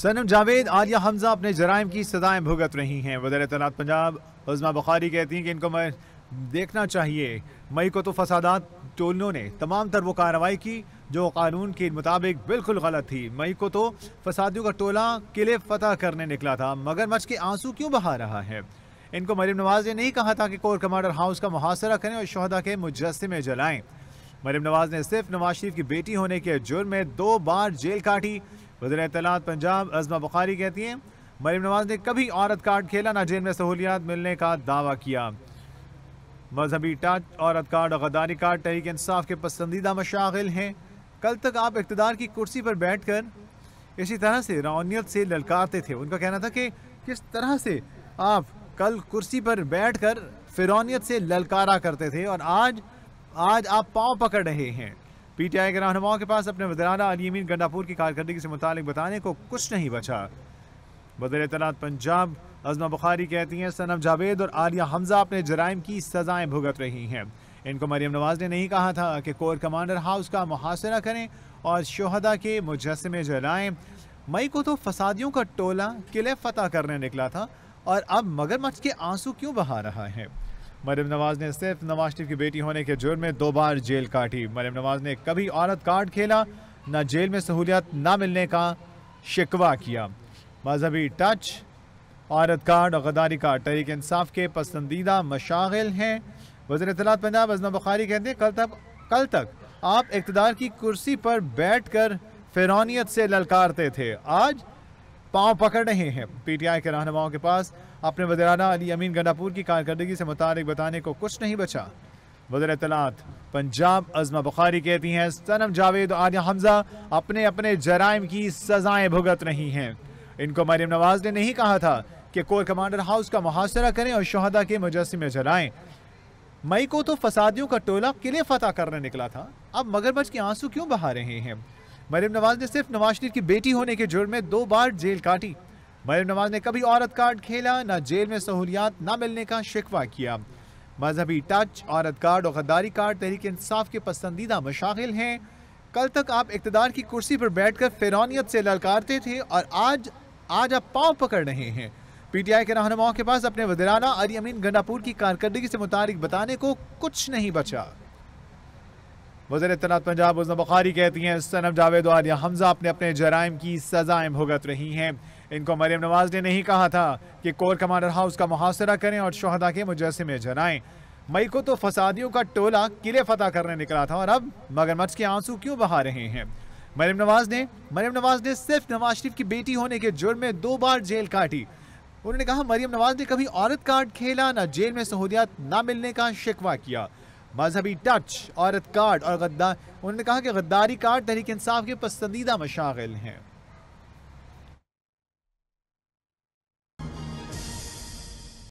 सनम जावेद आलिया हमजा अपने जराइम की सदाएं भुगत रही हैं वजर तनात पंजाब उजमा बुखारी कहती हैं कि इनको मैं देखना चाहिए मई को तो फसादात टोलों ने तमाम तर वो कार्रवाई की जो कानून के मुताबिक बिल्कुल गलत थी मई को तो फसादियों का टोला किले फतह करने निकला था मगर मच के आंसू क्यों बहा रहा है इनको मरीम नवाज ने नहीं कहा था कि कोर कमांडर हाउस का मुहासरा करें और शहदा के मुजस्मे जलाएं मरीम नवाज ने सिर्फ नवाज शरीफ की बेटी होने के जुर्म में दो बार जेल काटी वजर अतलात पंजाब अजमा बुखारी कहती हैं मरीम नवाज ने कभी औरत कार्ड खेला ना जेल में सहूलियात मिलने का दावा किया मजहबी टच औरत कार्ड और गदारी कार्ड तहरीक इंसाफ के पसंदीदा मशागिल हैं कल तक आप इकतदार की कुर्सी पर बैठ कर इसी तरह से रौनीत से ललकारते थे उनका कहना था कि किस तरह से आप कल कुर्सी पर बैठ कर फिरौनीत से ललकारा करते थे और आज आज आप पाँव पकड़ रहे हैं पी टी आई के रहनुमाओं के पास अपने वजराना अलीमीन गंडापुर की कारकर्दगी से मुतालिक बताने को कुछ नहीं बचा बदर तलात पंजाब अजमा बुखारी कहती हैं सनम जावेद और आलिया हमजा अपने जराइम की सजाएं भुगत रही हैं इनको मरियम नवाज ने नहीं कहा था कि कोर कमांडर हाउस का मुहासरा करें और शहदा के मुजस्मे जलाएं मई को तो फसादियों का टोला किले फतह करने निकला था और अब मगरमच्छ के आंसू क्यों बहा रहा है मरियम नवाज ने सिर्फ नवाज शरीफ की बेटी होने के जुर्म में दो बार जेल काटी मरियम नवाज ने कभी औरत कार्ड खेला न जेल में सहूलियत ना मिलने का शिकवा किया मजहबी टच औरत कार्ड और गदारी का तहरीक इंसाफ के पसंदीदा मशागिल हैं वजर अतलात पंजाब अजना बुखारी कहते हैं कल तक कल तक आप इकतदार की कुर्सी पर बैठ कर फिरौनीत से ललकारते थे आज पांव पकड़ रहे हैं पीटीआई के रहनुमाओं के पास अपने वजराना अली अमीन गंडापुर की कारकर्दगी से मुतालिक बताने को कुछ नहीं बचा वजर इतलात पंजाब अजमा बुखारी कहती हैं सनम जावेद और आर्या हमजा अपने अपने जराइम की सजाएं भुगत रही हैं इनको मरियम नवाज ने नहीं कहा था कि कोर कमांडर हाउस का मुहासरा करें और शहदा के मुजस्मे जलाएं मई को तो फसादियों का टोला किले फतह करने निकला था अब मगरमच्छ के आंसू क्यों बहा रहे हैं मरियम नवाज ने सिर्फ नवाज शरीफ की बेटी होने के जुर्म में दो बार जेल काटी मरियम नवाज ने कभी औरत कार्ड खेला न जेल में सहूलियात न मिलने का शिकवा किया मजहबी टच औरत कार्ड और गद्दारी कार्ड तहरीक इंसाफ के पसंदीदा मशागिल हैं कल तक आप इकतदार की कुर्सी पर बैठकर फिरौनीत से ललकारते थे और आज आज आप पाँव पकड़ रहे हैं पीटीआई के रहनुमाओं के पास अपने वजराना अली अमीन गंडापुर की कारकर्दगी से मुतारिक बताने को कुछ नहीं बचा वजर तनात पंजाब उजन बखारी कहती हैं सनम जावेद और या हमजा अपने अपने जराइम की सजाएं भुगत रही हैं इनको मरीम नवाज ने नहीं कहा था कि कोर कमांडर हाउस का मुहासरा करें और शहदा के मुजस्मे जराएं मई को तो फसादियों का टोला किले फतह करने निकला था और अब मगरमच्छ के आंसू क्यों बहा रहे हैं मरीम नवाज ने मरीम नवाज ने सिर्फ नवाज शरीफ की बेटी होने के जुर्म में दो बार जेल काटी उन्होंने कहा मरियम नवाज ने कभी औरत कार्ड खेला ना जेल में सहूलियात ना मिलने का शिकवा किया मजहबी टच औरत कार्ड और गद्दा उन्होंने कहा कि गद्दारी कार्ड तहरीक इंसाफ के पसंदीदा मशागिल हैं